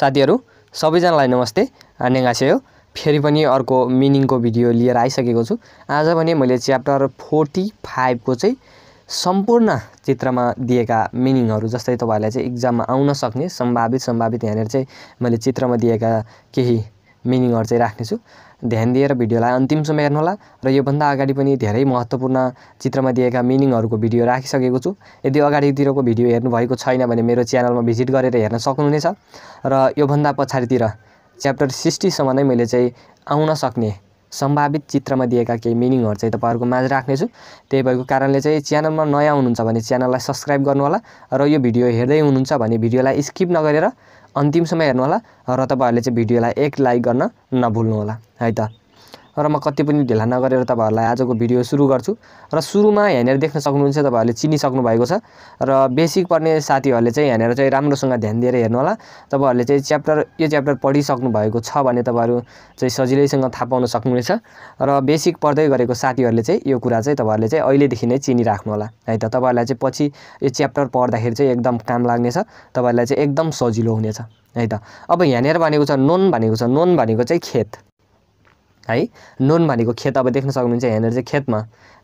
साथीहरू सबैजनालाई नमस्ते नेगासे हो फेरि पनि अर्को मिनिङको भिडियो लिएर आइसकेको छु आज पनि मैले च्याप्टर फोर्टी फाइभको चाहिँ सम्पूर्ण चित्रमा दिएका मिनिङहरू जस्तै तपाईँहरूलाई चाहिँ इक्जाममा आउन सक्ने सम्भावित सम्भावित यहाँनिर चाहिँ मैले चित्रमा दिएका केही मिनिङहरू चाहिँ राख्नेछु ध्यान दिएर भिडियोलाई अन्तिमसम्म हेर्नुहोला र योभन्दा अगाडि पनि धेरै महत्त्वपूर्ण चित्रमा दिएका मिनिङहरूको भिडियो राखिसकेको छु यदि अगाडितिरको भिडियो हेर्नुभएको छैन भने मेरो च्यानलमा भिजिट गरेर हेर्न सक्नुहुनेछ र योभन्दा पछाडितिर च्याप्टर सिक्सटीसम्म नै मैले चाहिँ आउन सक्ने सम्भावित चित्रमा दिएका केही मिनिङहरू चाहिँ तपाईँहरूको माझ राख्नेछु त्यही भएको कारणले चाहिँ च्यानलमा नयाँ हुनुहुन्छ भने च्यानललाई सब्सक्राइब गर्नुहोला र यो भिडियो हेर्दै हुनुहुन्छ भने भिडियोलाई स्किप नगरेर अन्तिमसम्म हेर्नुहोला र तपाईँहरूले चाहिँ भिडियोलाई एक लाइक गर्न नभुल्नुहोला है त र म कति पनि ढिला नगरेर तपाईँहरूलाई आजको भिडियो सुरु गर्छु र सुरुमा यहाँनिर देख्न सक्नुहुन्छ तपाईँहरूले चिनिसक्नु भएको छ र बेसिक पढ्ने साथीहरूले चाहिँ यहाँनिर चाहिँ राम्रोसँग ध्यान दिएर हेर्नु होला तपाईँहरूले चाहिँ च्याप्टर यो च्याप्टर पढिसक्नु भएको छ भने तपाईँहरू चाहिँ सजिलैसँग थाहा पाउन सक्नुहुनेछ र बेसिक पढ्दै गरेको साथीहरूले चाहिँ यो कुरा चाहिँ तपाईँहरूले चाहिँ अहिलेदेखि नै चिनिराख्नु होला है त तपाईँहरूलाई चाहिँ पछि यो च्याप्टर पढ्दाखेरि चाहिँ एकदम काम लाग्नेछ तपाईँहरूलाई चाहिँ एकदम सजिलो हुनेछ है त अब यहाँनिर भनेको छ नोन भनेको छ नोन भनेको चाहिँ खेत है नोन भनेको खेत अब देख्न सक्नुहुन्छ यहाँनिर चाहिँ खेतमा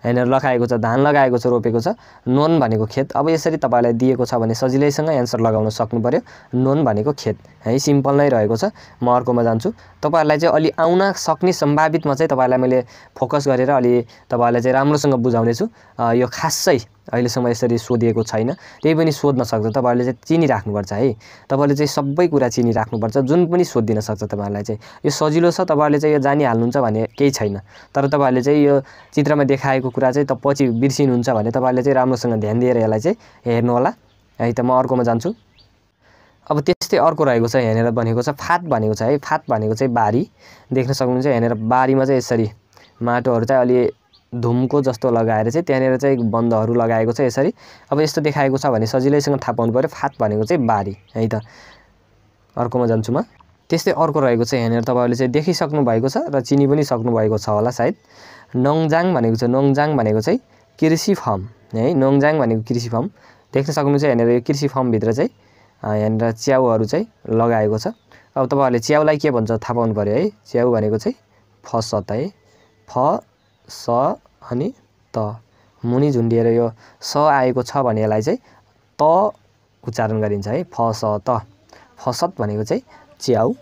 यहाँनिर लगाएको छ धान लगाएको छ रोपेको छ नोन भनेको खेत अब यसरी तपाईँलाई दिएको छ भने सजिलैसँग एन्सर लगाउन सक्नु पऱ्यो नोन भनेको खेत है सिम्पल नै रहेको छ म अर्कोमा जान्छु तपाईँहरूलाई चाहिँ अलि आउन सक्ने सम्भावितमा चाहिँ तपाईँहरूलाई मैले फोकस गरेर अलि तपाईँहरूलाई चाहिँ राम्रोसँग बुझाउनेछु यो खासै अहिलेसम्म यसरी सोधिएको छैन त्यही पनि सोध्न सक्छ तपाईँहरूले चाहिँ चिनिराख्नुपर्छ है तपाईँहरूले चाहिँ सबै कुरा चिनिराख्नुपर्छ जुन पनि सोधिदिन सक्छ तपाईँहरूलाई चाहिँ यो सजिलो छ तपाईँहरूले चाहिँ यो जानिहाल्नुहुन्छ भने केही छैन तर तपाईँहरूले चाहिँ यो चित्रमा देखाएको कुरा चाहिँ त पछि बिर्सिनुहुन्छ भने तपाईँहरूले चाहिँ राम्रोसँग ध्यान दिएर यसलाई चाहिँ हेर्नु होला है त म अर्कोमा जान्छु अब त्यस्तै अर्को रहेको छ यहाँनिर भनेको छ फात भनेको छ है फात भनेको चाहिँ बारी देख्न सक्नुहुन्छ यहाँनिर बारीमा चाहिँ यसरी माटोहरू चाहिँ अलि धुमको जस्तो लगाएर चाहिँ त्यहाँनिर चाहिँ बन्दहरू लगाएको छ यसरी अब यस्तो देखाएको छ भने सजिलैसँग थाहा पाउनु पऱ्यो फात भनेको चाहिँ बारी है त अर्कोमा जान्छु म त्यस्तै अर्को रहेको छ यहाँनिर तपाईँहरूले चाहिँ देखिसक्नु भएको छ र चिनी पनि सक्नुभएको छ होला सायद नङजाङ भनेको छ नङजाङ भनेको चाहिँ कृषि फर्म है नङजाङ भनेको कृषि फर्म देख्न सक्नु चाहिँ यहाँनिर यो कृषि फर्मभित्र चाहिँ यहाँनिर च्याउहरू चाहिँ लगाएको छ अब तपाईँहरूले च्याउलाई के भन्छ थाहा पाउनु पऱ्यो है च्याउ भनेको चाहिँ फसत है फ स अनि त मुनि झुन्डिएर यो स आएको छ भने यसलाई चाहिँ त उच्चारण गरिन्छ है फ स त फसत भनेको चाहिँ च्याउ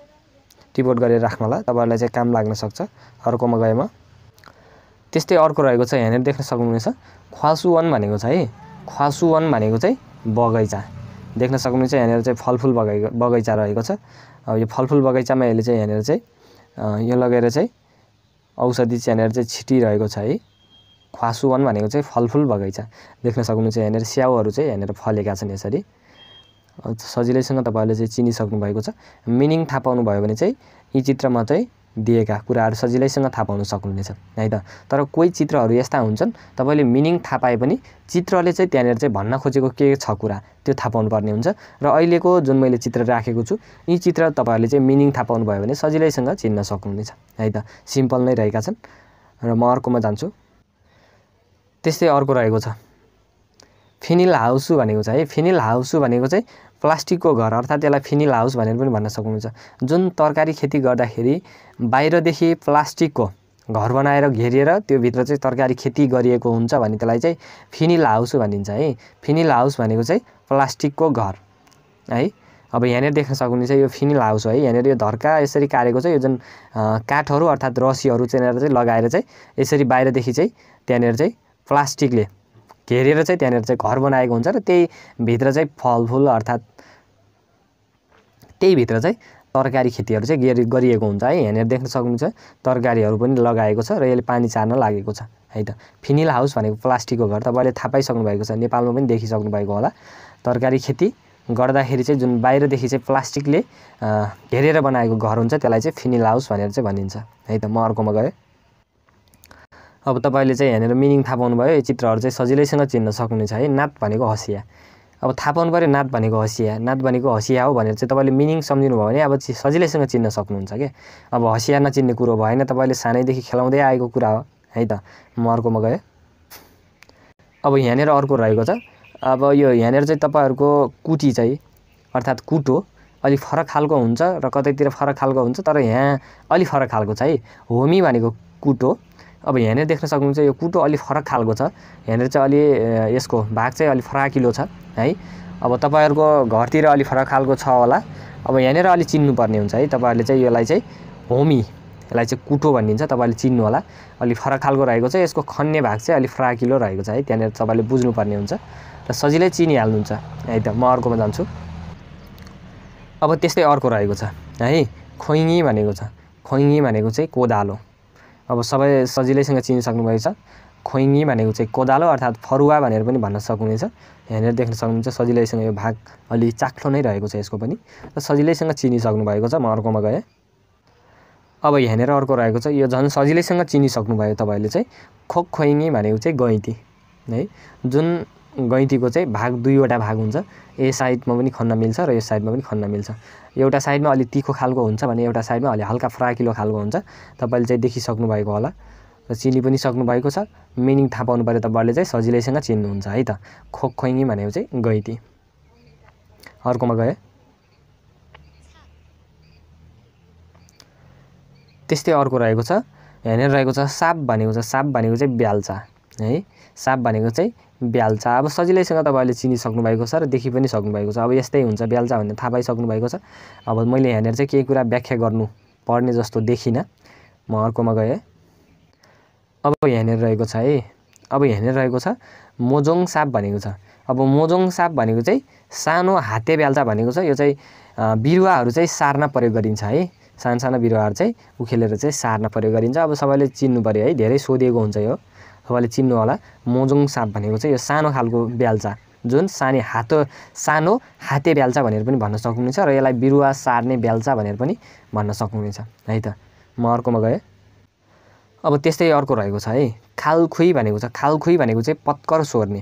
टिपोट गरेर राख्नलाई तपाईँहरूलाई चाहिँ काम लाग्न सक्छ अर्कोमा गएमा त्यस्तै अर्को रहेको छ यहाँनिर देख्न सक्नुहुनेछ ख्वासुवन भनेको छ है ख्वासुवन भनेको चाहिँ बगैँचा देख्न सक्नुहुन्छ यहाँनिर चाहिँ फलफुल बगै बगैँचा रहेको छ अब यो फलफुल बगैँचामा यसले चाहिँ यहाँनिर चाहिँ यो लगेर चाहिँ औषधि चाहिँ यहाँनिर चाहिँ छिटिरहेको छ है ख्वासुवन भनेको चाहिँ फलफुल बगैँचा देख्न सक्नुहुन्छ यहाँनिर स्याउहरू चाहिँ यहाँनिर फलेका छन् यसरी सजिलैसँग तपाईँहरूले चाहिँ चिनिसक्नु भएको छ मिनिङ थाहा पाउनुभयो भने चाहिँ यी चित्रमा चाहिँ दिएका कुराहरू सजिलैसँग थाहा पाउन सक्नुहुनेछ है त तर कोही चित्रहरू यस्ता हुन्छन् तपाईँले मिनिङ थाहा पाए पनि चित्रले चाहिँ त्यहाँनिर चाहिँ भन्न खोजेको के छ कुरा त्यो थाहा पाउनुपर्ने हुन्छ र अहिलेको जुन मैले चित्र राखेको छु यी चित्र तपाईँहरूले चाहिँ मिनिङ थाहा पाउनुभयो भने सजिलैसँग चिन्न सक्नुहुनेछ है त सिम्पल नै रहेका छन् र म अर्कोमा जान्छु त्यस्तै अर्को रहेको छ फिनिल हाउसु भनेको छ है फिनिल हाउसु भनेको चाहिँ प्लास्टिकको घर अर्थात् त्यसलाई फिनिल हाउस भनेर पनि भन्न सक्नुहुन्छ जुन तरकारी खेती गर्दाखेरि बाहिरदेखि प्लास्टिकको घर बनाएर घेरिएर भित्र चाहिँ तरकारी खेती गरिएको हुन्छ भने त्यसलाई चाहिँ फिनिल हाउस भनिन्छ है फिनिल हाउस भनेको चाहिँ प्लास्टिकको घर है अब यहाँनिर देख्न सक्नुहुन्छ यो फिनिल हाउस है यहाँनिर यो धर्का यसरी कारेको चाहिँ यो जुन काठहरू अर्थात् रसीहरू चाहिँ लगाएर चाहिँ यसरी बाहिरदेखि चाहिँ त्यहाँनिर चाहिँ प्लास्टिकले घेरेर चाहिँ त्यहाँनिर चाहिँ घर बनाएको हुन्छ र त्यही भित्र चाहिँ फलफुल अर्थात् त्यही भित्र चाहिँ तरकारी खेतीहरू चाहिँ गरिएको हुन्छ है यहाँनिर देख्न सक्नुहुन्छ तरकारीहरू पनि लगाएको छ र यसले पानी चार्न लागेको छ है त फिनिल हाउस भनेको प्लास्टिकको घर तपाईँले थाहा पाइसक्नु भएको छ नेपालमा पनि देखिसक्नु भएको होला तरकारी खेती गर्दाखेरि चाहिँ जुन बाहिरदेखि चाहिँ प्लास्टिकले घेरेर बनाएको घर हुन्छ त्यसलाई चाहिँ फिनिल हाउस भनेर चाहिँ भनिन्छ है त म अर्कोमा गएँ अब तपाईँले चाहिँ यहाँनिर मिनिङ थाहा पाउनुभयो यो चित्रहरू चाहिँ सजिलैसँग चिन्न सक्नुहुन्छ है नात भनेको हँसिया अब थाहा पाउनु पऱ्यो नात भनेको हँसिया नात भनेको हँसिया हो भनेर चाहिँ तपाईँले मिनिङ सम्झिनु भयो भने अब सजिलैसँग चिन्न सक्नुहुन्छ कि अब हँसिया नचिन्ने कुरो भएन तपाईँले सानैदेखि खेलाउँदै आएको कुरा हो है त म अर्कोमा गएँ अब यहाँनिर अर्को रहेको छ अब यो यहाँनिर चाहिँ तपाईँहरूको कुटी चाहिँ अर्थात् कुटो हो अलिक फरक खालको हुन्छ र कतैतिर फरक खालको हुन्छ तर यहाँ अलिक फरक खालको छ है होमी भनेको कुटो अब यहाँनिर देख्न सक्नुहुन्छ यो कुटो अलिक फरक खालको छ यहाँनिर चाहिँ अलि यसको भाग चाहिँ अलिक फराकिलो छ है अब तपाईँहरूको घरतिर अलिक फरक खालको छ होला अब यहाँनिर अलिक चिन्नुपर्ने हुन्छ है तपाईँहरूले चाहिँ यसलाई चाहिँ होमी यसलाई चाहिँ कुटो भनिन्छ तपाईँले चिन्नु होला अलिक फरक खालको रहेको छ यसको खन्ने भाग चाहिँ अलिक फराकिलो रहेको छ है त्यहाँनिर तपाईँले बुझ्नुपर्ने हुन्छ र सजिलै चिनिहाल्नुहुन्छ है त म अर्कोमा जान्छु अब त्यस्तै अर्को रहेको छ है खोइङी भनेको छ खोइङी भनेको चाहिँ कोदालो अब सबै सजिलैसँग चिनि सक्नुभएछ खोइङी भनेको चाहिँ कोदालो अर्थात् फरुवा भनेर पनि भन्न सक्नुहुनेछ यहाँनिर देख्न सक्नुहुन्छ सजिलैसँग यो भाग अलि चाख्लो नै रहेको छ यसको पनि र सजिलैसँग चिनिसक्नु भएको छ म अर्कोमा गएँ अब यहाँनिर अर्को रहेको छ यो झन् सजिलैसँग चिनिसक्नुभयो तपाईँले चाहिँ खोक खोइङी भनेको चाहिँ गैँती है जुन गैँतीको चाहिँ भाग दुईवटा भाग हुन्छ ए साइडमा पनि खन्न मिल्छ र यो साइडमा पनि खन्न मिल्छ एउटा साइडमा अलि तिखो खालको हुन्छ भने एउटा साइडमा अलि हल्का फ्राकिलो खालको हुन्छ तपाईँले चाहिँ देखिसक्नु भएको होला र चिनी पनि सक्नुभएको छ मिनिङ थाहा पाउनु पऱ्यो तपाईँहरूले चाहिँ सजिलैसँग चिन्नुहुन्छ है त खोक खोइङ्गी भनेको चाहिँ गैती अर्कोमा गएँ त्यस्तै अर्को रहेको छ यहाँनिर रहेको छ साप भनेको छ साप भनेको चाहिँ ब्याल्चा है साप भनेको चाहिँ ब्याल्चा अब सजिलैसँग तपाईँले चिनिसक्नु भएको छ र देखि पनि सक्नुभएको छ अब यस्तै हुन्छ ब्याल्चा भन्ने थाहा पाइसक्नु भएको छ अब मैले यहाँनिर चाहिँ केही कुरा व्याख्या गर्नु पर्ने जस्तो देखिनँ म अर्कोमा गएँ अब यहाँनिर रहेको छ है अब यहाँनिर रहेको छ मोजोङ साप भनेको छ अब मोजोङ साप भनेको चाहिँ सानो हाते ब्याल्चा भनेको छ यो चाहिँ बिरुवाहरू चाहिँ सार्न प्रयोग गरिन्छ है सानो सानो बिरुवाहरू चाहिँ उखेलेर चाहिँ सार्न प्रयोग गरिन्छ अब सबैले चिन्नु पऱ्यो है धेरै सोधिएको हुन्छ यो तपाईँले चिन्नु होला मोजोङ साँप भनेको चाहिँ यो सानो खालको ब्याल्चा जुन साने हातो सानो हाते ब्याल्चा भनेर पनि भन्न सक्नुहुनेछ र यसलाई बिरुवा सार्ने ब्याल्चा भनेर पनि भन्न सक्नुहुनेछ है त म अर्कोमा गएँ अब त्यस्तै अर्को रहेको छ है खालखुई भनेको छ खालखुई भनेको चाहिँ पत्कर स्वर्ने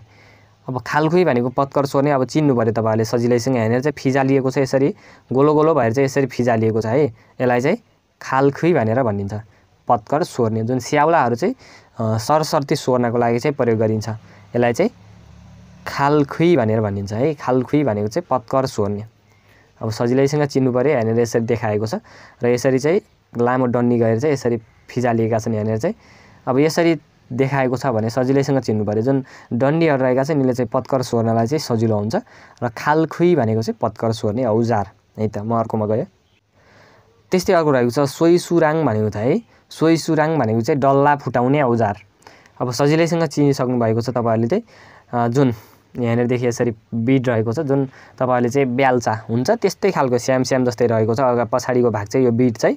अब खालखुई भनेको पत्कर स्वर्ने अब चिन्नु पऱ्यो तपाईँहरूले सजिलैसँग यहाँनिर चाहिँ फिजा लिएको छ यसरी गोलो गोलो भएर चाहिँ यसरी फिजा लिएको छ है यसलाई चाहिँ खालखुई भनेर भनिन्छ पत्कर सोर्ने जुन स्याउलाहरू चाहिँ सरसर्ती सोर्नको लागि चाहिँ प्रयोग गरिन्छ यसलाई चाहिँ खालखुई भनेर भनिन्छ है खालखुई भनेको चाहिँ पत्कर सोर्ने अब सजिलैसँग चिन्नु पऱ्यो यहाँनिर यसरी देखाएको छ र यसरी चाहिँ लामो डन्डी गएर चाहिँ यसरी फिजालिएका छन् यहाँनिर चाहिँ अब यसरी देखाएको छ भने सजिलैसँग चिन्नु पऱ्यो जुन डन्डीहरू रहेका छन् यसले चाहिँ पत्कर सोर्नलाई चाहिँ सजिलो हुन्छ र खालखुई भनेको चाहिँ पत्कर सोर्ने औजार है त म अर्कोमा गएँ त्यस्तै अर्को रहेको छ सोइसुराङ भनेको त है सोही सुराङ भनेको चाहिँ डल्ला फुटाउने औजार अब सजिलैसँग चिनिसक्नु भएको छ तपाईँहरूले चाहिँ जुन यहाँनिरदेखि यसरी बिड रहेको छ जुन तपाईँहरूले चाहिँ ब्याल्चा हुन्छ त्यस्तै खालको स्याम स्याम जस्तै रहेको छ अगा पछाडिको भाग चाहिँ यो बिड चाहिँ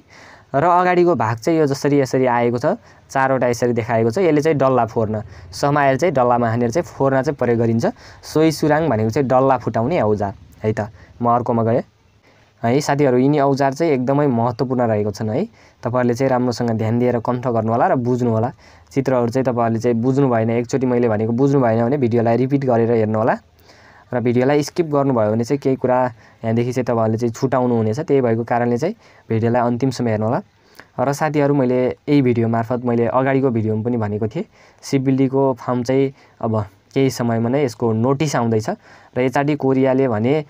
र अगाडिको भाग चाहिँ यो जसरी यसरी आएको छ चारवटा यसरी देखाएको छ यसले चाहिँ डल्ला फोर्न समाएर चाहिँ डल्लामा हानेर चाहिँ फोर्न चाहिँ प्रयोग गरिन्छ सोही सुराङ भनेको चाहिँ डल्ला फुटाउने औजार है त म अर्कोमा गएँ है साथीहरू यिनी औजार चाहिँ एकदमै महत्त्वपूर्ण रहेको छन् है तपाईँहरूले चाहिँ राम्रोसँग ध्यान दिएर कण्ठ होला र बुझ्नु होला चित्रहरू चाहिँ तपाईँहरूले चाहिँ बुझ्नु भएन एकचोटि मैले भनेको बुझ्नु भएन भने भिडियोलाई रिपिट गरेर हेर्नुहोला र भिडियोलाई स्किप गर्नुभयो भने चाहिँ केही कुरा यहाँदेखि चाहिँ तपाईँहरूले चाहिँ छुटाउनु हुनेछ त्यही भएको कारणले चाहिँ भिडियोलाई अन्तिमसम्म हेर्नुहोला र साथीहरू मैले यही भिडियो मार्फत मैले अगाडिको भिडियोमा पनि भनेको थिएँ सिबिल्डीको फर्म चाहिँ अब केही समयमा नै यसको नोटिस आउँदैछ र एचआरडी कोरियाले भने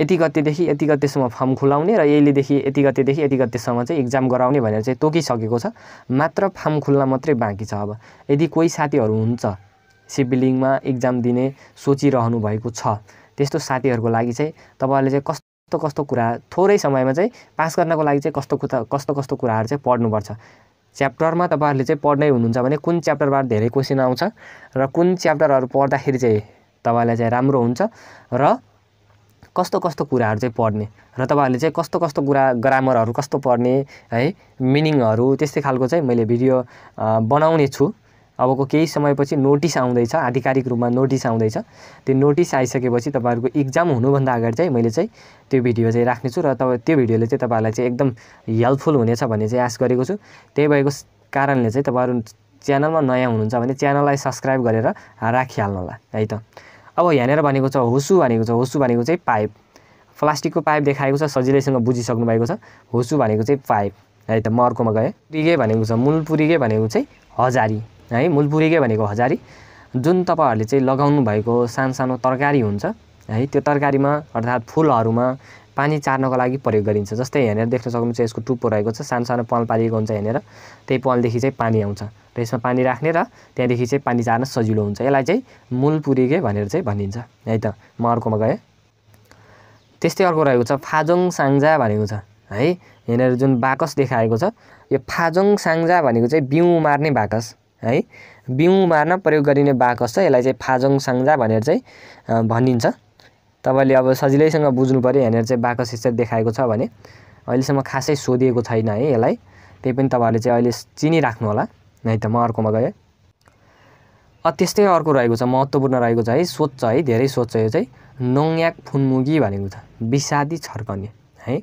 यति गतेदेखि यति गतेसम्म फर्म खुलाउने र यहिलेदेखि यति गतेदेखि यति गतेसम्म चाहिँ इक्जाम गराउने भनेर चाहिँ तोकिसकेको छ मात्र फर्म खुल्न मात्रै बाँकी छ अब यदि कोही साथीहरू हुन्छ सिभिलिङमा इक्जाम दिने सोचिरहनु भएको छ त्यस्तो साथीहरूको लागि चाहिँ तपाईँहरूले चाहिँ कस्तो कस्तो कुरा थोरै समयमा चाहिँ पास गर्नको लागि चाहिँ कस्तो कस्तो कस्तो कुराहरू चाहिँ पढ्नुपर्छ च्याप्टरमा तपाईँहरूले चाहिँ पढ्नै हुनुहुन्छ भने कुन च्याप्टरबाट धेरै क्वेसन आउँछ र कुन च्याप्टरहरू पढ्दाखेरि चाहिँ तपाईँलाई चाहिँ राम्रो हुन्छ र कस्तो कस्तो कुराहरू चाहिँ पढ्ने र तपाईँहरूले चाहिँ कस्तो कस्तो कुरा ग्रामरहरू कस्तो पढ्ने है मिनिङहरू त्यस्तै खालको चाहिँ मैले भिडियो बनाउने छु अबको केही समयपछि नोटिस आउँदैछ आधिकारिक रूपमा नोटिस आउँदैछ त्यो नोटिस आइसकेपछि तपाईँहरूको इक्जाम हुनुभन्दा अगाडि चाहिँ मैले चाहिँ त्यो भिडियो चाहिँ राख्नेछु र तपाईँ त्यो भिडियोले चाहिँ तपाईँहरूलाई चाहिँ एकदम हेल्पफुल हुनेछ भन्ने चाहिँ आश गरेको छु त्यही भएको कारणले चाहिँ तपाईँहरू च्यानलमा नयाँ हुनुहुन्छ भने च्यानललाई सब्सक्राइब गरेर राखिहाल्नु होला है त अब यहाँनिर भनेको छ होसु भनेको छ होसु भनेको चाहिँ पाइप प्लास्टिकको पाइप देखाएको छ सजिलैसँग बुझिसक्नु भएको छ होसु भनेको चाहिँ पाइप है त म अर्कोमा गएँ पुरिगे भनेको छ मूलपुरिगे भनेको चाहिँ हजारी है मूलपुरिगे भनेको हजारी जुन तपाईँहरूले चाहिँ लगाउनु भएको सानो सानो तरकारी हुन्छ है त्यो तरकारीमा अर्थात् फुलहरूमा पानी चार्नको लागि प्रयोग गरिन्छ जस्तै यहाँनिर देख्न सक्नुहुन्छ यसको टुप्पो रहेको छ सानो सानो पल पारिएको हुन्छ यहाँनिर त्यही पलदेखि चाहिँ पानी आउँछ र यसमा पानी राख्ने र त्यहाँदेखि चाहिँ पानी चार्न सजिलो हुन्छ यसलाई चाहिँ मूल पुरिगे भनेर चाहिँ भनिन्छ है त म अर्कोमा गएँ त्यस्तै अर्को रहेको छ फाजोङ साङ्जा भनेको छ है यहाँनिर जुन बाकस देखाएको छ यो फाजोङ साङ्जा भनेको चाहिँ बिउ मार्ने बाकस है बिउ मार्न प्रयोग गरिने बाकस छ यसलाई चाहिँ फाजोङ साङ्जा भनेर चाहिँ भनिन्छ तपाईँले अब सजिलैसँग बुझ्नु पऱ्यो यहाँनिर चाहिँ बाकस सिस्टर देखाएको छ भने अहिलेसम्म खासै सोधिएको छैन है यसलाई त्यही पनि तपाईँहरूले चाहिँ अहिले चिनिराख्नु होला नै त म अर्कोमा गएँ त्यस्तै अर्को रहेको छ महत्त्वपूर्ण रहेको छ है सोध्छ है धेरै सोध्छ यो चाहिँ नोङयाक फुनमुगी भनेको छ विषादी छर्कने है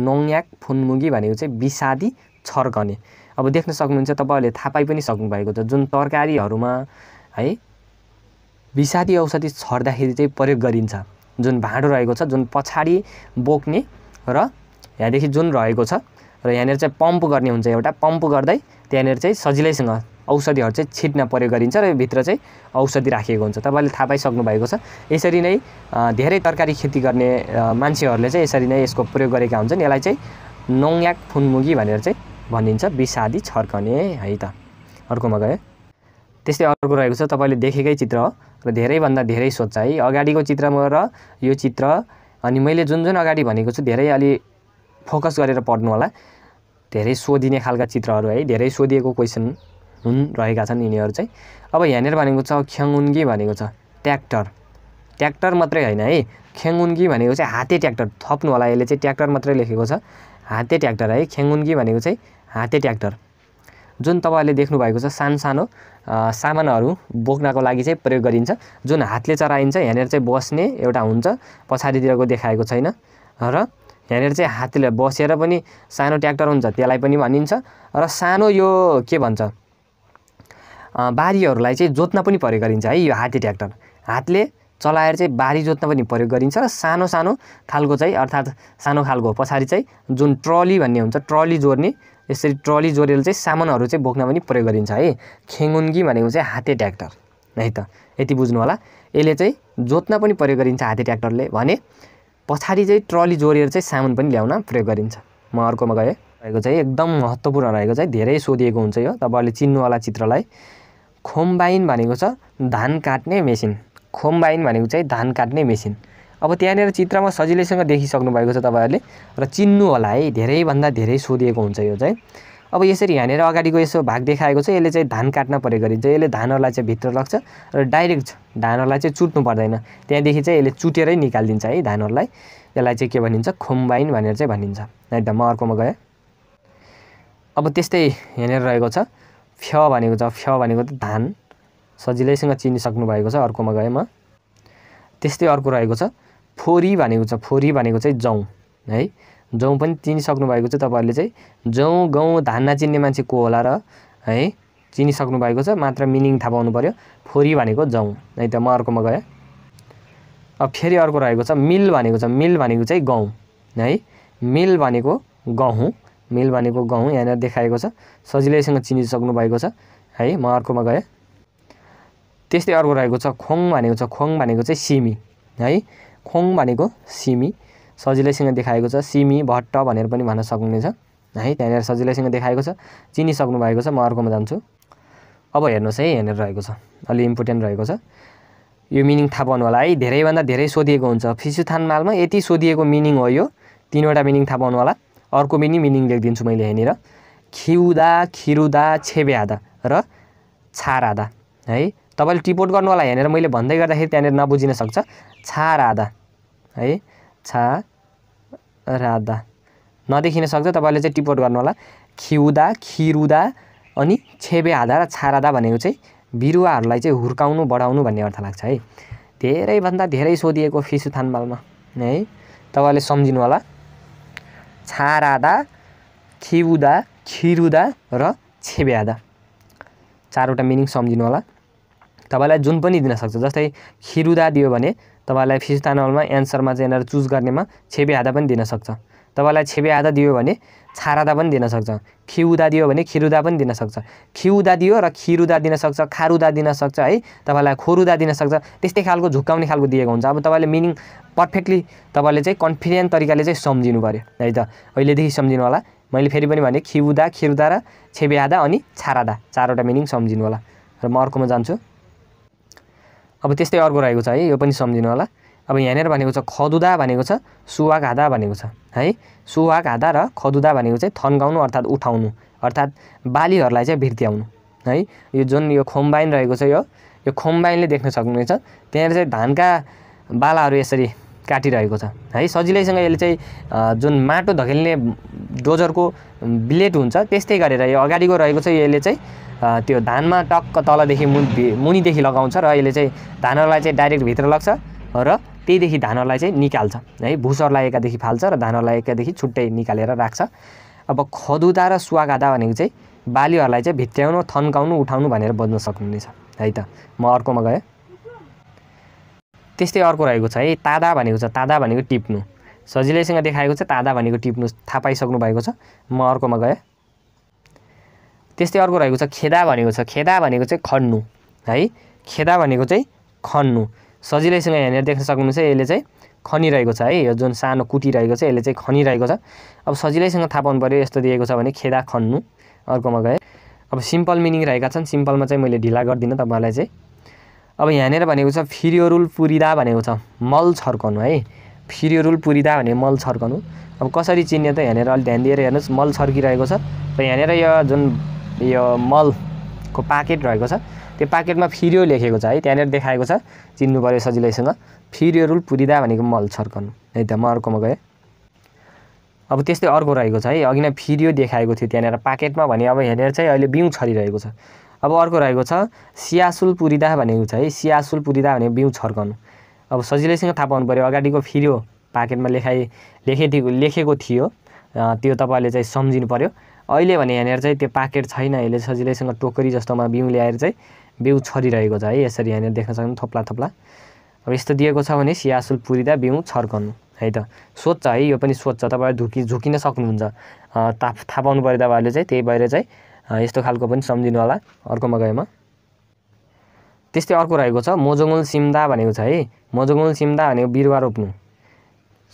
नोङयाक फुनमुगी भनेको चाहिँ विषादी छर्कने अब देख्न सक्नुहुन्छ तपाईँहरूले थाहा पाइ पनि सक्नुभएको छ जुन तरकारीहरूमा है विषादी औषधि छर्दाखेरि चाहिँ प्रयोग गरिन्छ जुन भाँडो रहेको छ जुन पछाडि बोक्ने र यहाँदेखि जुन रहेको छ र यहाँनिर चाहिँ पम्प गर्ने हुन्छ एउटा पम्प गर्दै त्यहाँनिर चाहिँ सजिलैसँग औषधिहरू चाहिँ छिट्न प्रयोग गरिन्छ र भित्र चाहिँ औषधि राखिएको हुन्छ तपाईँले थाहा पाइसक्नु भएको छ यसरी नै धेरै तरकारी खेती गर्ने मान्छेहरूले चाहिँ यसरी नै यसको प्रयोग गरेका हुन्छन् यसलाई चाहिँ नोङयाक फुनमुगी भनेर चाहिँ भनिन्छ विषादी छर्कने है त अर्कोमा गयो त्यस्तै अर्को रहेको छ तपाईँले देखेकै चित्र हो र धेरैभन्दा धेरै सोध्छ है अगाडिको चित्रमा र यो चित्र अनि मैले जुन जुन अगाडि भनेको छु धेरै अलि फोकस गरेर पढ्नु होला धेरै सोधिने खालका चित्रहरू है धेरै सोधिएको क्वेसन हुन् रहेका छन् यिनीहरू चाहिँ अब यहाँनिर भनेको छ ख्याङुन्गी भनेको छ ट्र्याक्टर ट्र्याक्टर मात्रै होइन है ख्याङुन्गी भनेको चाहिँ हाते ट्र्याक्टर थप्नु होला यसले चाहिँ ट्र्याक्टर मात्रै लेखेको छ हाते ट्र्याक्टर है ख्याङुन्गी भनेको चाहिँ हाते ट्र्याक्टर जुन तपाईँहरूले भएको छ सानो सानो सामानहरू बोक्नको लागि चाहिँ प्रयोग गरिन्छ जुन हातले चराइन्छ यहाँनिर चाहिँ बस्ने एउटा हुन्छ पछाडितिरको देखाएको छैन र यहाँनिर चाहिँ हातले बसेर पनि सानो ट्र्याक्टर हुन्छ त्यसलाई पनि भनिन्छ र सानो यो के भन्छ बारीहरूलाई चाहिँ जोत्न पनि प्रयोग गरिन्छ है यो हाते ट्र्याक्टर हातले चलाएर चाहिँ बारी जोत्न पनि प्रयोग गरिन्छ र सानो सानो खालको चाहिँ अर्थात् सानो खालको पछाडि चाहिँ जुन ट्रली भन्ने हुन्छ ट्रली जोड्ने यसरी ट्रली जोडेर चाहिँ सामानहरू चाहिँ बोक्न पनि प्रयोग गरिन्छ है खेङुङ्गी भनेको चाहिँ हाते ट्र्याक्टर है त यति बुझ्नु होला यसले चाहिँ जोत्न पनि प्रयोग गरिन्छ हाते ट्र्याक्टरले भने पछाडि चाहिँ ट्रली जोडेर चाहिँ सामान पनि ल्याउन प्रयोग गरिन्छ म अर्कोमा गएँ रहेको चाहिँ एकदम महत्त्वपूर्ण रहेको चाहिँ धेरै सोधिएको हुन्छ यो तपाईँहरूले चिन्नुवाला चित्रलाई खोम्बाइन भनेको छ धान काट्ने मेसिन खोम्बाइन भनेको चाहिँ धान काट्ने मेसिन अब त्यहाँनिर चित्रमा सजिलैसँग देखिसक्नु भएको छ तपाईँहरूले र चिन्नु होला है धेरैभन्दा धेरै सोधिएको हुन्छ यो चाहिँ अब यसरी यहाँनिर अगाडिको यसो भाग देखाएको छ यसले चाहिँ धान काट्न परे गरिन्छ यसले धानहरूलाई चाहिँ भित्र राख्छ र डाइरेक्ट धानहरूलाई चाहिँ चुट्नु पर्दैन त्यहाँदेखि चाहिँ यसले चुटेरै निकालिदिन्छ है धानहरूलाई यसलाई चाहिँ के भनिन्छ खुम्बाइन भनेर चाहिँ भनिन्छ एकदम म अर्कोमा गएँ अब त्यस्तै यहाँनिर रहेको छ फ्य भनेको छ फ्य भनेको त धान सजिलैसँग चिनिसक्नु भएको छ अर्कोमा गएँ म त्यस्तै अर्को रहेको छ फोरी भनेको छ फोरी भनेको चाहिँ जौँ है जौँ पनि चिनिसक्नु भएको छ तपाईँहरूले चाहिँ जौँ गहुँ धान नचिन्ने मान्छे को होला र है चिनिसक्नु भएको छ मात्र मिनिङ थाहा पाउनु पऱ्यो फोरी भनेको जौँ है त म अर्कोमा गएँ अब फेरि अर्को रहेको छ मिल भनेको छ मिल भनेको चाहिँ गहुँ है मिल भनेको गहुँ मिल भनेको गहुँ यहाँनिर देखाएको छ सजिलैसँग चिनिसक्नु भएको छ है म अर्कोमा गएँ त्यस्तै अर्को रहेको छ खोङ भनेको छ खोङ भनेको चाहिँ सिमी है खोङ भनेको सिमी सजिलैसँग देखाएको छ सिमी भट्ट भनेर पनि भन्न सक्नुहुनेछ है त्यहाँनिर सजिलैसँग देखाएको छ चिनिसक्नु भएको छ म अर्कोमा जान्छु अब हेर्नुहोस् है यहाँनिर रहेको छ अलि इम्पोर्टेन्ट रहेको छ यो मिनिङ थाहा पाउनु होला है धेरैभन्दा धेरै सोधिएको हुन्छ फिसुथान मालमा यति सोधिएको मिनिङ हो यो तिनवटा मिनिङ थाहा पाउनु होला अर्को पनि मिनिङ लेखिदिन्छु मैले यहाँनिर खिउदा खिरुदा आधा र छारादा है तपाईँले टिपोट गर्नु होला यहाँनिर मैले भन्दै गर्दाखेरि त्यहाँनिर नबुझिन सक्छ छा राधा है छा राधा नदेखिन सक्छ तपाईँले चाहिँ टिपोट गर्नु होला खिउदा खिरुदा अनि छेबे आधा र छारादा भनेको चाहिँ बिरुवाहरूलाई चाहिँ हुर्काउनु बढाउनु भन्ने अर्थ लाग्छ है धेरैभन्दा धेरै सोधिएको फिसु थानमालमा है तपाईँले सम्झिनु होला छारादा खिउदा खिरुदा र छेबे आधा चारवटा मिनिङ सम्झिनु होला तपाईँलाई जुन पनि दिनसक्छ जस्तै खिरुदा दियो भने तपाईँलाई फिस्तानलमा एन्सरमा चाहिँ यिनीहरू चुज गर्नेमा छेपे आधा पनि दिनसक्छ तपाईँलाई छेपे आधा दियो भने छारादा पनि दिनसक्छ खिउदा दियो भने खिरुदा पनि दिनसक्छ खिउदा दियो र खिरुदा दिनसक्छ खारुदा दिनसक्छ है तपाईँलाई खोरुदा दिनसक्छ त्यस्तै खालको झुक्काउने खालको दिएको हुन्छ अब तपाईँले मिनिङ पर्फेक्टली तपाईँले चाहिँ कन्फिडेन्ट तरिकाले चाहिँ सम्झिनु पऱ्यो है त अहिलेदेखि सम्झिनु होला मैले फेरि पनि भने खिउदा खिरुदा र छेबे आधा अनि छारादा चारवटा मिनिङ सम्झिनु होला र म अर्कोमा जान्छु अब त्यस्तै अर्को रहेको छ है यो पनि सम्झिनु होला अब यहाँनिर भनेको छ खदुदा भनेको छ सुवा घाँदा भनेको छ है सुवा घाँदा र खदुदा भनेको चाहिँ थन्काउनु अर्थात् उठाउनु अर्थात् बालीहरूलाई चाहिँ भिर्त्याउनु है यो जुन यो खोम्बाइन रहेको छ यो यो खोम्बाइनले देख्न सक्नुहुनेछ त्यहाँनिर चाहिँ धानका बालाहरू यसरी काटिरहेको छ है सजिलैसँग यसले चाहिँ जुन माटो धकेल्ने डोजरको ब्लेड हुन्छ त्यस्तै गरेर यो अगाडिको रहेको छ यसले चाहिँ त्यो धानमा टक्क तलदेखि मु मुनिदेखि लगाउँछ र यसले चाहिँ धानहरूलाई चाहिँ डाइरेक्ट भित्र लग्छ र त्यहीदेखि धानहरूलाई चाहिँ निकाल्छ है भुसहरूलाई एकादेखि फाल्छ र धानहरूलाई एकादेखि छुट्टै निकालेर राख्छ अब खदुदा र सुवागादा भनेको चाहिँ बालीहरूलाई चाहिँ भित्र्याउनु थन्काउनु उठाउनु भनेर बज्न सक्नुहुनेछ है त म अर्कोमा गएँ त्यस्तै अर्को रहेको छ है तादा भनेको छ तादा भनेको टिप्नु सजिलैसँग देखाएको छ तादा भनेको टिप्नु थाहा पाइसक्नु भएको छ म अर्कोमा गएँ त्यस्तै अर्को रहेको छ खेदा भनेको छ खेदा भनेको चाहिँ खन्नु है खेदा भनेको चाहिँ खन्नु सजिलैसँग यहाँनिर देख्न सक्नुहुन्छ यसले चाहिँ खनिरहेको छ है यो जुन सानो कुटिरहेको छ यसले चाहिँ खनिरहेको छ अब सजिलैसँग थाहा पाउनु पऱ्यो यस्तो दिएको छ भने खेदा खन्नु अर्कोमा गएँ अब सिम्पल मिनिङ रहेका छन् सिम्पलमा चाहिँ मैले ढिला गर्दिनँ तपाईँहरूलाई चाहिँ अब यहाँनिर भनेको छ फिरियोरुल पुरिदा भनेको छ मल छर्काउनु है फिरियोरुल पुरिदा भने मल छर्काउनु अब कसरी चिन्ने त यहाँनिर अलिक ध्यान दिएर हेर्नुहोस् मल छर्किरहेको छ र यहाँनिर यो जुन यो मलको पाकेट रहेको छ त्यो पाकेटमा फिरियो लेखेको छ है त्यहाँनिर देखाएको छ चिन्नु पऱ्यो सजिलैसँग फिरियोरुल पुरिदा भनेको मल छर्काउनु है त म अर्कोमा गएँ अब त्यस्तै अर्को रहेको छ है अघि नै फिरियो देखाएको थियो त्यहाँनिर पाकेटमा भने अब यहाँनिर चाहिँ अहिले बिउ छरिरहेको छ अब अर्को रहेको छ सियासुल पुरिदा भनेको छ है सियासुल पुरिदा भनेको बिउ छर्कनु अब सजिलैसँग थाहा पाउनु पऱ्यो अगाडिको फिर्यो पाकेटमा लेखाइ लेखेको लेखेको थियो त्यो तपाईँले चाहिँ सम्झिनु पऱ्यो अहिले भने यहाँनिर चाहिँ त्यो पाकेट छैन यसले सजिलैसँग टोकरी जस्तोमा बिउ ल्याएर चाहिँ बिउ छरिरहेको छ है यसरी यहाँनिर देख्न सक्नु थोप्ला थोप्ला अब यस्तो दिएको छ भने सियासुल पुरिँदा बिउ छर्कनु है त सोध्छ है यो पनि सोध्छ तपाईँहरू झुकी झुकिन सक्नुहुन्छ ता थाहा पाउनु पऱ्यो तपाईँहरूले चाहिँ त्यही भएर चाहिँ यस्तो खालको पनि सम्झिनु होला अर्कोमा गएमा त्यस्तै अर्को रहेको छ मोजोङल सिम्दा भनेको छ है मोजोङल सिम्दा भनेको बिरुवा रोप्नु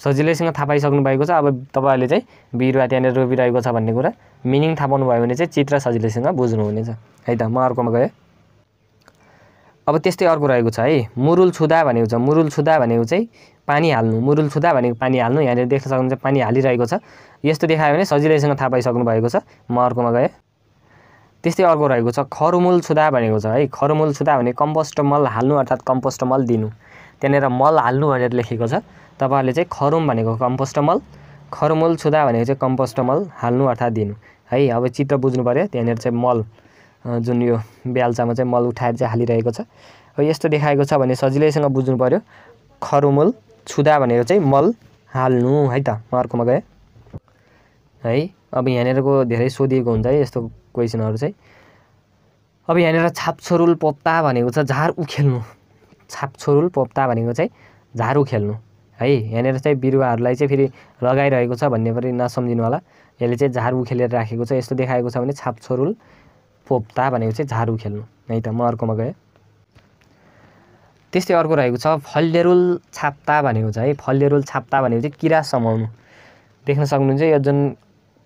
सजिलैसँग थाहा पाइसक्नु भएको छ अब तपाईँहरूले चाहिँ बिरुवा त्यहाँनिर रोपिरहेको छ भन्ने कुरा मिनिङ थाहा पाउनुभयो भने चाहिँ चित्र सजिलैसँग बुझ्नुहुनेछ है त म अर्कोमा गएँ अब त्यस्तै अर्को रहेको छ है मुरुल छुदा भनेको छ मुरुल छुदा भनेको चाहिँ पानी हाल्नु मुरुल छुदा भनेको पानी हाल्नु यहाँनिर देख्न सक्नुहुन्छ पानी हालिरहेको छ यस्तो देखायो भने सजिलैसँग थाहा पाइसक्नु भएको छ म अर्कोमा गएँ त्यस्तै अर्को रहेको छ खरुमुल छुदा भनेको छ है खरुमूल छुदा भने कम्पोस्ट मल हाल्नु अर्थात् कम्पोस्ट मल दिनु त्यहाँनिर मल हाल्नु भनेर लेखेको छ तपाईँहरूले चाहिँ खरुम भनेको कम्पोस्ट मल खरुमुल छुदा भनेको चाहिँ कम्पोस्ट मल हाल्नु अर्थात् दिनु है अब चित्र बुझ्नु पऱ्यो त्यहाँनिर चाहिँ मल जुन यो ब्याल्चामा चाहिँ मल उठाएर चाहिँ हालिरहेको छ अब यस्तो देखाएको छ भने सजिलैसँग बुझ्नु पऱ्यो खरुमूल छुदा भनेको चाहिँ मल हाल्नु है त म अर्कोमा गएँ है अब यहाँनिरको धेरै सोधिएको हुन्छ है यस्तो क्वेसनहरू चाहिँ अब यहाँनिर छापछोरुल पोप्ता भनेको छ झार उखेल्नु छापछोरुल पोप्ता भनेको चाहिँ झार उखेल्नु है यहाँनिर चाहिँ बिरुवाहरूलाई चाहिँ फेरि लगाइरहेको छ भन्ने पनि नसम्झिनु होला यसले चाहिँ झार उखेलेर राखेको छ यस्तो देखाएको छ भने छापछोरुल पोप्ता भनेको चाहिँ झार उखेल्नु नै त म अर्कोमा गएँ त्यस्तै अर्को रहेको छ फल्यरुल छाप्ता भनेको छ है फल्यरुल छाप्ता भनेको चाहिँ किरा समाउनु देख्न सक्नुहुन्छ यो जुन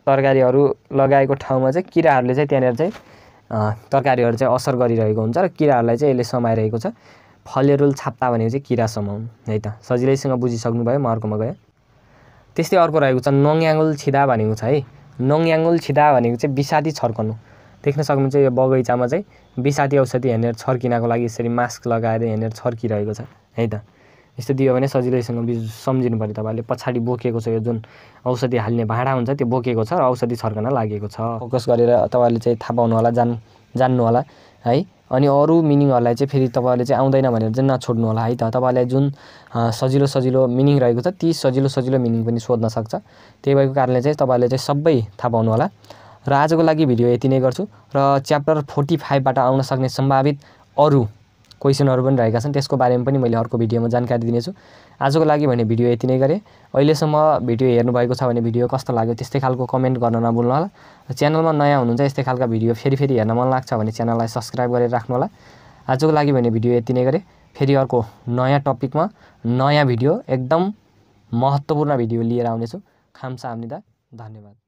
तरकारीहरू लगाएको ठाउँमा चाहिँ किराहरूले चाहिँ त्यहाँनिर चाहिँ तरकारीहरू चाहिँ असर गरिरहेको हुन्छ र किराहरूलाई चाहिँ यसले समाइरहेको छ फलेरुल छाप्ता भनेको चाहिँ किरा समाउनु है त सजिलैसँग बुझिसक्नुभयो म अर्कोमा गएँ त्यस्तै अर्को रहेको छ नङयाङ्गुल छिदा भनेको छ है नङ्याङ्गुल छिदा भनेको चाहिँ विषादी छर्कनु देख्न सक्नुहुन्छ यो बगैँचामा चाहिँ विषादी औषधि हेर्ने छर्किनको लागि यसरी मास्क लगाएर हेर्ने छर्किरहेको छ है त यस्तो दियो भने सजिलैसँग बिज सम्झिनु पऱ्यो तपाईँले पछाडि बोकेको छ यो जुन औषधि हाल्ने भाँडा हुन्छ त्यो बोकेको छ र औषधि छर्कन लागेको छ फोकस गरेर तपाईँहरूले चाहिँ थाहा पाउनु होला जान् जान्नु होला है अनि अरू मिनिङहरूलाई चाहिँ फेरि तपाईँहरूले चाहिँ आउँदैन भनेर चाहिँ नछोड्नु होला है त तपाईँलाई जुन सजिलो सजिलो मिनिङ रहेको छ ती सजिलो सजिलो मिनिङ पनि सोध्न सक्छ त्यही भएको कारणले चाहिँ तपाईँहरूले चाहिँ सबै थाहा पाउनु होला र आजको लागि भिडियो यति नै गर्छु र च्याप्टर फोर्टी फाइभबाट आउन सक्ने सम्भावित अरू क्वेसनहरू पनि रहेका छन् त्यसको बारेमा पनि मैले अर्को भिडियोमा जानकारी दिनेछु आजको लागि भने भिडियो यति नै गरेँ अहिलेसम्म भिडियो हेर्नुभएको छ भने भिडियो कस्तो लाग्यो त्यस्तै खालको कमेन्ट गर्न नभुल्नु होला च्यानलमा नयाँ हुनुहुन्छ यस्तै खालका भिडियो फेरि फेरि हेर्न मन लाग्छ भने च्यानललाई सब्सक्राइब गरेर राख्नु होला आजको लागि भने भिडियो यति नै गरेँ फेरि अर्को नयाँ टपिकमा नयाँ भिडियो एकदम महत्त्वपूर्ण भिडियो लिएर आउनेछु खाम्सा आम्निदा धन्यवाद